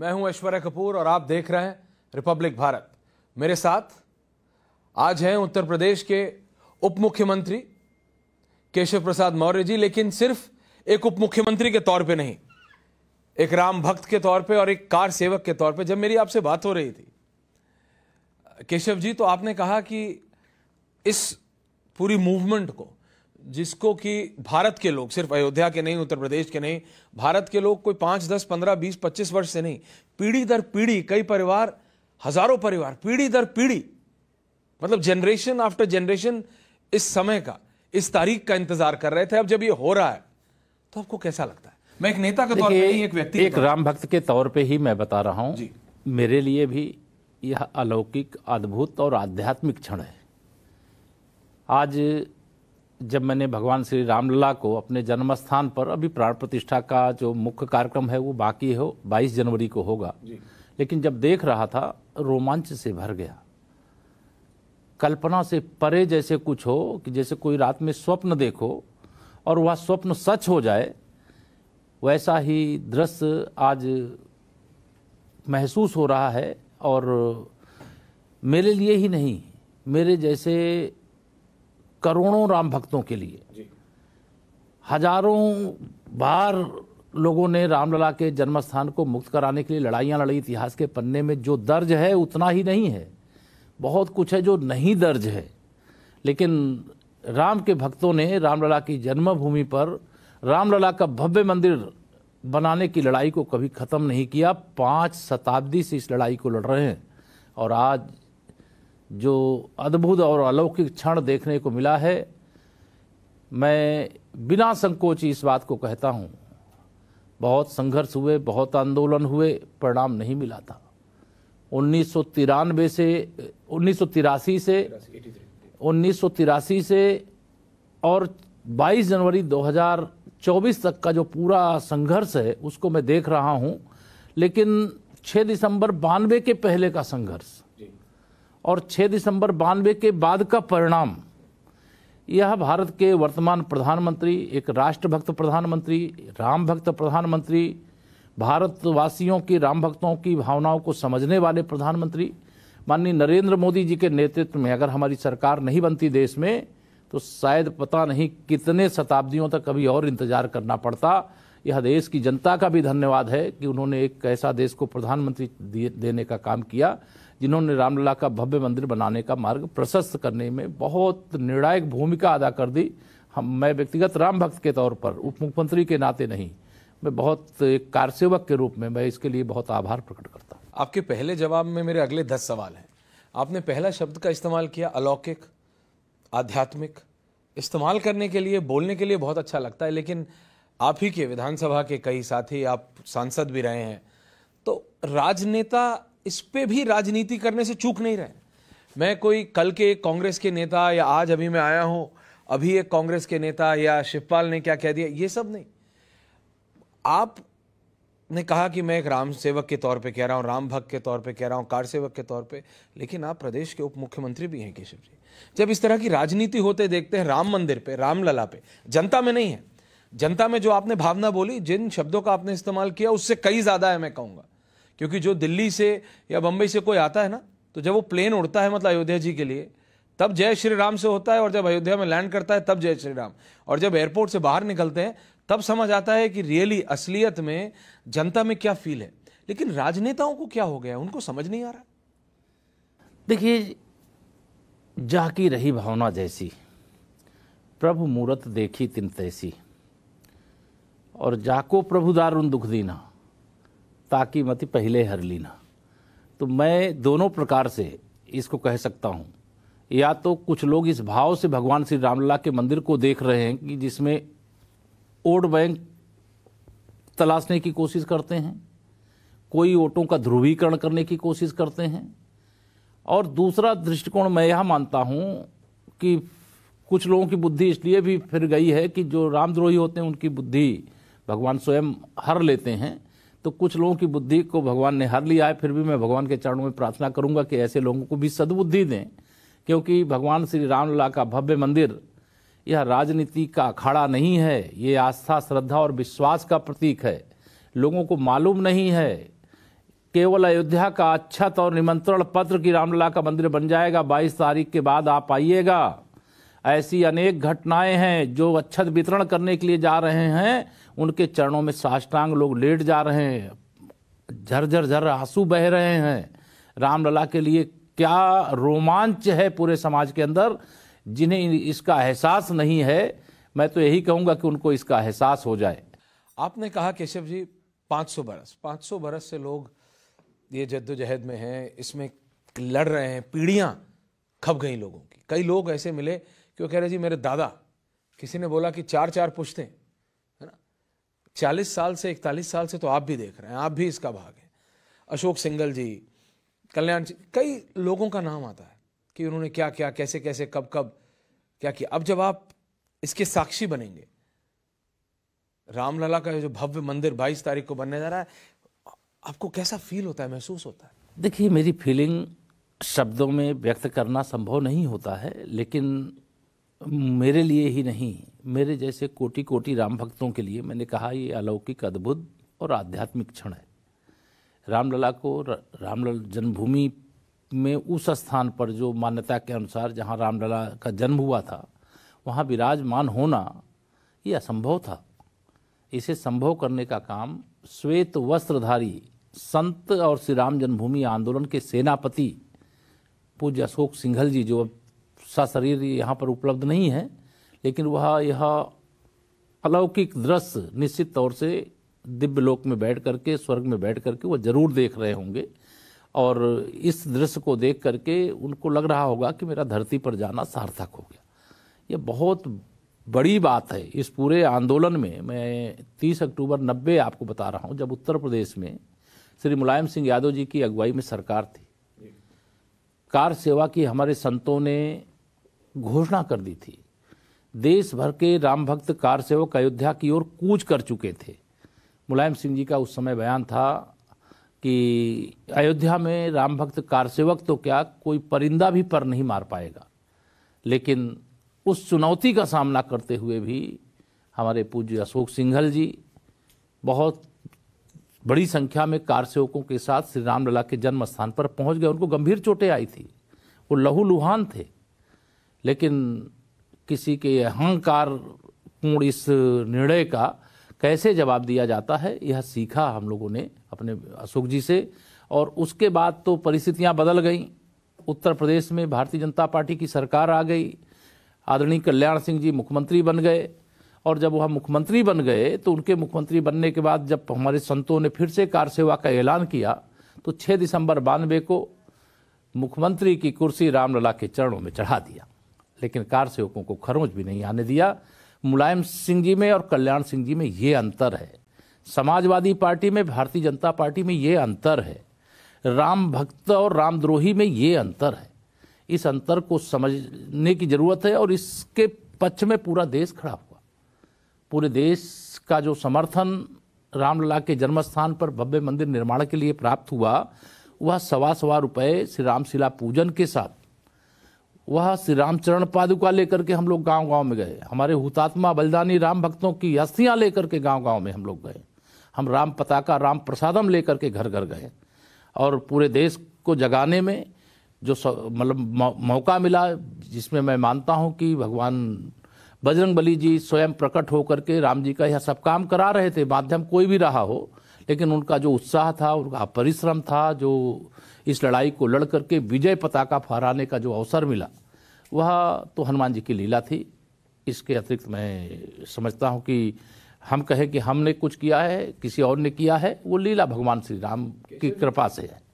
मैं हूं ऐश्वर्या कपूर और आप देख रहे हैं रिपब्लिक भारत मेरे साथ आज हैं उत्तर प्रदेश के उप मुख्यमंत्री केशव प्रसाद मौर्य जी लेकिन सिर्फ एक उप मुख्यमंत्री के तौर पे नहीं एक राम भक्त के तौर पे और एक कार सेवक के तौर पे जब मेरी आपसे बात हो रही थी केशव जी तो आपने कहा कि इस पूरी मूवमेंट को जिसको कि भारत के लोग सिर्फ अयोध्या के नहीं उत्तर प्रदेश के नहीं भारत के लोग कोई पांच दस पंद्रह बीस पच्चीस वर्ष से नहीं पीढ़ी दर पीढ़ी कई परिवार हजारों परिवार पीढ़ी दर पीढ़ी मतलब जनरेशन आफ्टर जनरेशन इस समय का इस तारीख का इंतजार कर रहे थे अब जब ये हो रहा है तो आपको कैसा लगता है मैं एक नेता के तौर पर एक व्यक्ति एक राम भक्त के तौर पर ही मैं बता रहा हूं मेरे लिए भी यह अलौकिक अद्भुत और आध्यात्मिक क्षण है आज जब मैंने भगवान श्री रामलला को अपने जन्म स्थान पर अभी प्राण प्रतिष्ठा का जो मुख्य कार्यक्रम है वो बाकी हो 22 जनवरी को होगा लेकिन जब देख रहा था रोमांच से भर गया कल्पना से परे जैसे कुछ हो कि जैसे कोई रात में स्वप्न देखो और वह स्वप्न सच हो जाए वैसा ही दृश्य आज महसूस हो रहा है और मेरे लिए ही नहीं मेरे जैसे करोड़ों राम भक्तों के लिए हजारों बार लोगों ने रामलला के जन्म स्थान को मुक्त कराने के लिए लड़ाइयाँ लड़ी इतिहास के पन्ने में जो दर्ज है उतना ही नहीं है बहुत कुछ है जो नहीं दर्ज है लेकिन राम के भक्तों ने रामलला की जन्मभूमि पर रामलला का भव्य मंदिर बनाने की लड़ाई को कभी ख़त्म नहीं किया पांच शताब्दी से इस लड़ाई को लड़ रहे हैं और आज जो अद्भुत और अलौकिक क्षण देखने को मिला है मैं बिना संकोच इस बात को कहता हूँ बहुत संघर्ष हुए बहुत आंदोलन हुए परिणाम नहीं मिला था उन्नीस से उन्नीस से उन्नीस से और 22 जनवरी 2024 तक का जो पूरा संघर्ष है उसको मैं देख रहा हूँ लेकिन 6 दिसंबर बानवे के पहले का संघर्ष और 6 दिसंबर बानवे के बाद का परिणाम यह भारत के वर्तमान प्रधानमंत्री एक राष्ट्रभक्त प्रधानमंत्री राम भक्त प्रधानमंत्री भारतवासियों की राम भक्तों की भावनाओं को समझने वाले प्रधानमंत्री माननीय नरेंद्र मोदी जी के नेतृत्व में अगर हमारी सरकार नहीं बनती देश में तो शायद पता नहीं कितने शताब्दियों तक अभी और इंतजार करना पड़ता यह देश की जनता का भी धन्यवाद है कि उन्होंने एक ऐसा देश को प्रधानमंत्री देने का काम किया जिन्होंने रामलला का भव्य मंदिर बनाने का मार्ग प्रशस्त करने में बहुत निर्णायक भूमिका अदा कर दी हम मैं व्यक्तिगत राम भक्त के तौर पर उप मुख्यमंत्री के नाते नहीं मैं बहुत एक कार्यसेवक के रूप में मैं इसके लिए बहुत आभार प्रकट करता हूँ आपके पहले जवाब में मेरे अगले दस सवाल हैं आपने पहला शब्द का इस्तेमाल किया अलौकिक आध्यात्मिक इस्तेमाल करने के लिए बोलने के लिए बहुत अच्छा लगता है लेकिन आप ही के विधानसभा के कई साथी आप सांसद भी रहे हैं तो राजनेता इस पे भी राजनीति करने से चूक नहीं रहे मैं कोई कल के कांग्रेस के नेता या आज अभी मैं आया हूं अभी एक कांग्रेस के नेता या शिवपाल ने क्या कह दिया ये सब नहीं आप ने कहा कि मैं एक राम सेवक के तौर पे कह रहा हूँ राम भक्त के तौर पे कह रहा हूँ कार सेवक के तौर पे लेकिन आप प्रदेश के उप मुख्यमंत्री भी हैं केशव जी जब इस तरह की राजनीति होते देखते हैं राम मंदिर पे रामलला पे जनता में नहीं है जनता में जो आपने भावना बोली जिन शब्दों का आपने इस्तेमाल किया उससे कई ज़्यादा है मैं कहूंगा क्योंकि जो दिल्ली से या बम्बई से कोई आता है ना तो जब वो प्लेन उड़ता है मतलब अयोध्या जी के लिए तब जय श्री राम से होता है और जब अयोध्या में लैंड करता है तब जय श्री राम और जब एयरपोर्ट से बाहर निकलते हैं तब समझ आता है कि रियली असलियत में जनता में क्या फील है लेकिन राजनेताओं को क्या हो गया उनको समझ नहीं आ रहा देखिए जा की रही भावना जैसी प्रभु मूरत देखी तिन तैसी और जाको प्रभु दारुण दुख दीना ताकि मत पहले हर लीना तो मैं दोनों प्रकार से इसको कह सकता हूँ या तो कुछ लोग इस भाव से भगवान श्री रामलला के मंदिर को देख रहे हैं कि जिसमें वोट बैंक तलाशने की कोशिश करते हैं कोई वोटों का ध्रुवीकरण करने की कोशिश करते हैं और दूसरा दृष्टिकोण मैं यह मानता हूँ कि कुछ लोगों की बुद्धि इसलिए भी फिर गई है कि जो रामद्रोही होते हैं उनकी बुद्धि भगवान स्वयं हर लेते हैं तो कुछ लोगों की बुद्धि को भगवान ने हर लिया है फिर भी मैं भगवान के चरणों में प्रार्थना करूंगा कि ऐसे लोगों को भी सद्बुद्धि दें क्योंकि भगवान श्री रामलला का भव्य मंदिर यह राजनीति का अखाड़ा नहीं है ये आस्था श्रद्धा और विश्वास का प्रतीक है लोगों को मालूम नहीं है केवल अयोध्या का अच्छत और निमंत्रण पत्र की रामलला का मंदिर बन जाएगा 22 तारीख के बाद आप आइएगा ऐसी अनेक घटनाएं हैं जो अच्छत वितरण करने के लिए जा रहे हैं उनके चरणों में साष्टांग लोग लेट जा रहे हैं झरझर झर आंसू बह रहे हैं रामलला के लिए क्या रोमांच है पूरे समाज के अंदर जिन्हें इसका एहसास नहीं है मैं तो यही कहूंगा कि उनको इसका एहसास हो जाए आपने कहा केशव जी 500 बरस 500 बरस से लोग ये जद्दोजहद में हैं इसमें लड़ रहे हैं पीढ़ियां खप गई लोगों की कई लोग ऐसे मिले क्यों कह रहे जी मेरे दादा किसी ने बोला कि चार चार पुश्ते है ना चालीस साल से इकतालीस साल से तो आप भी देख रहे हैं आप भी इसका भाग है अशोक सिंगल जी कल्याण जी कई लोगों का नाम आता है कि उन्होंने क्या क्या कैसे कैसे कब कब क्या किया अब जब आप इसके साक्षी बनेंगे रामलला का जो भव्य मंदिर बाईस तारीख को बनने जा रहा है आपको कैसा फील होता है महसूस होता है देखिए मेरी फीलिंग शब्दों में व्यक्त करना संभव नहीं होता है लेकिन मेरे लिए ही नहीं मेरे जैसे कोटि कोटि राम भक्तों के लिए मैंने कहा ये अलौकिक अद्भुत और आध्यात्मिक क्षण है रामलला को रामलला जन्मभूमि में उस स्थान पर जो मान्यता के अनुसार जहाँ रामलला का जन्म हुआ था वहाँ विराजमान होना ये असंभव था इसे संभव करने का काम श्वेत वस्त्रधारी संत और श्री राम जन्मभूमि आंदोलन के सेनापति पूज्य अशोक सिंघल जी जो अब सा शरीर यहाँ पर उपलब्ध नहीं है लेकिन वह यह अलौकिक दृश्य निश्चित तौर से दिव्य लोक में बैठ करके स्वर्ग में बैठ करके वह जरूर देख रहे होंगे और इस दृश्य को देख करके उनको लग रहा होगा कि मेरा धरती पर जाना सार्थक हो गया ये बहुत बड़ी बात है इस पूरे आंदोलन में मैं 30 अक्टूबर 90 आपको बता रहा हूँ जब उत्तर प्रदेश में श्री मुलायम सिंह यादव जी की अगुवाई में सरकार थी कार सेवा की हमारे संतों ने घोषणा कर दी थी देश भर के राम भक्त कार सेवक अयोध्या की ओर कूच कर चुके थे मुलायम सिंह जी का उस समय बयान था कि अयोध्या में राम भक्त कार सेवक तो क्या कोई परिंदा भी पर नहीं मार पाएगा लेकिन उस चुनौती का सामना करते हुए भी हमारे पूज्य अशोक सिंघल जी बहुत बड़ी संख्या में कार सेवकों के साथ श्री रामलला के जन्म स्थान पर पहुंच गए उनको गंभीर चोटें आई थी वो लहूलुहान थे लेकिन किसी के अहंकार पूर्ण इस निर्णय का कैसे जवाब दिया जाता है यह सीखा हम लोगों ने अपने अशोक जी से और उसके बाद तो परिस्थितियां बदल गईं उत्तर प्रदेश में भारतीय जनता पार्टी की सरकार आ गई आदरणीय कल्याण सिंह जी मुख्यमंत्री बन गए और जब वह मुख्यमंत्री बन गए तो उनके मुख्यमंत्री बनने के बाद जब हमारे संतों ने फिर से कार सेवा का ऐलान किया तो 6 दिसंबर बानवे को मुख्यमंत्री की कुर्सी रामलला के चरणों में चढ़ा दिया लेकिन कार सेवकों को खरोंच भी नहीं आने दिया मुलायम सिंह जी में और कल्याण सिंह जी में ये अंतर है समाजवादी पार्टी में भारतीय जनता पार्टी में ये अंतर है राम भक्त और रामद्रोही में ये अंतर है इस अंतर को समझने की जरूरत है और इसके पक्ष में पूरा देश खड़ा हुआ पूरे देश का जो समर्थन रामलला के जन्मस्थान पर भव्य मंदिर निर्माण के लिए प्राप्त हुआ वह सवा सवा रुपये श्री रामशिला पूजन के साथ वह श्री रामचरण पादुका लेकर के हम लोग गांव गांव में गए हमारे हुतात्मा बलिदानी राम भक्तों की अस्थियाँ लेकर के गांव गांव में हम लोग गए हम राम पताका राम प्रसादम लेकर के घर घर गए और पूरे देश को जगाने में जो मतलब मौका मिला जिसमें मैं मानता हूँ कि भगवान बजरंग बली जी स्वयं प्रकट होकर के राम जी का यह सब काम करा रहे थे माध्यम कोई भी रहा हो लेकिन उनका जो उत्साह था उनका परिश्रम था जो इस लड़ाई को लड़ करके विजय पताका फहराने का जो अवसर मिला वह तो हनुमान जी की लीला थी इसके अतिरिक्त मैं समझता हूँ कि हम कहें कि हमने कुछ किया है किसी और ने किया है वो लीला भगवान श्री राम की कृपा से है